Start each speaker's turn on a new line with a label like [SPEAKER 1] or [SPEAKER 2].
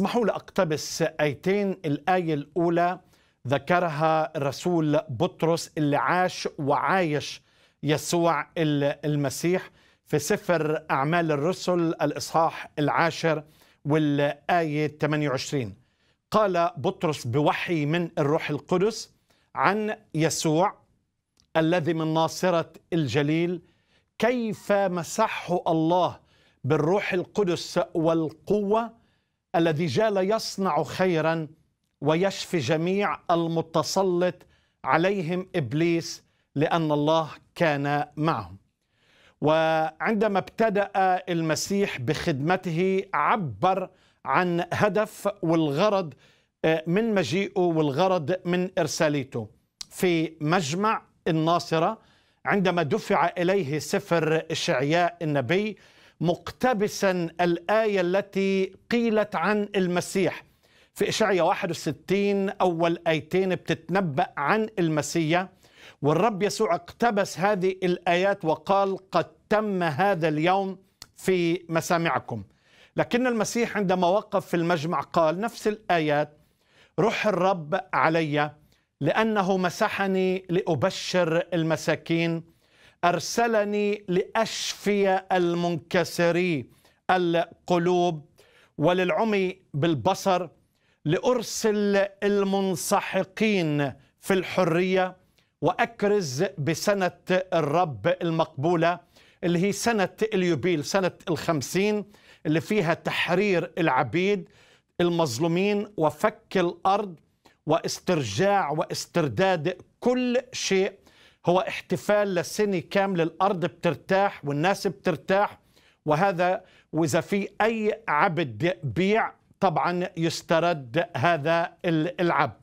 [SPEAKER 1] اسمحوا لأقتبس آيتين الآية الأولى ذكرها الرسول بطرس اللي عاش وعايش يسوع المسيح في سفر أعمال الرسل الإصحاح العاشر والآية 28 قال بطرس بوحي من الروح القدس عن يسوع الذي من ناصرة الجليل كيف مسحه الله بالروح القدس والقوة الذي جال يصنع خيرا ويشفي جميع المتسلط عليهم ابليس لان الله كان معهم. وعندما ابتدا المسيح بخدمته عبر عن هدف والغرض آه، من مجيئه والغرض من ارساليته في مجمع الناصره عندما دفع اليه سفر اشعياء النبي مقتبسا الآية التي قيلت عن المسيح في إشعية 61 أول آيتين بتتنبأ عن المسيح والرب يسوع اقتبس هذه الآيات وقال قد تم هذا اليوم في مسامعكم لكن المسيح عندما وقف في المجمع قال نفس الآيات روح الرب علي لأنه مسحني لأبشر المساكين ارسلني لاشفي المنكسري القلوب وللعمي بالبصر لارسل المنسحقين في الحريه واكرز بسنه الرب المقبوله اللي هي سنه اليوبيل سنه الخمسين اللي فيها تحرير العبيد المظلومين وفك الارض واسترجاع واسترداد كل شيء هو احتفال لسنة كامل الأرض بترتاح والناس بترتاح وهذا وإذا في أي عبد بيع طبعا يسترد هذا العبد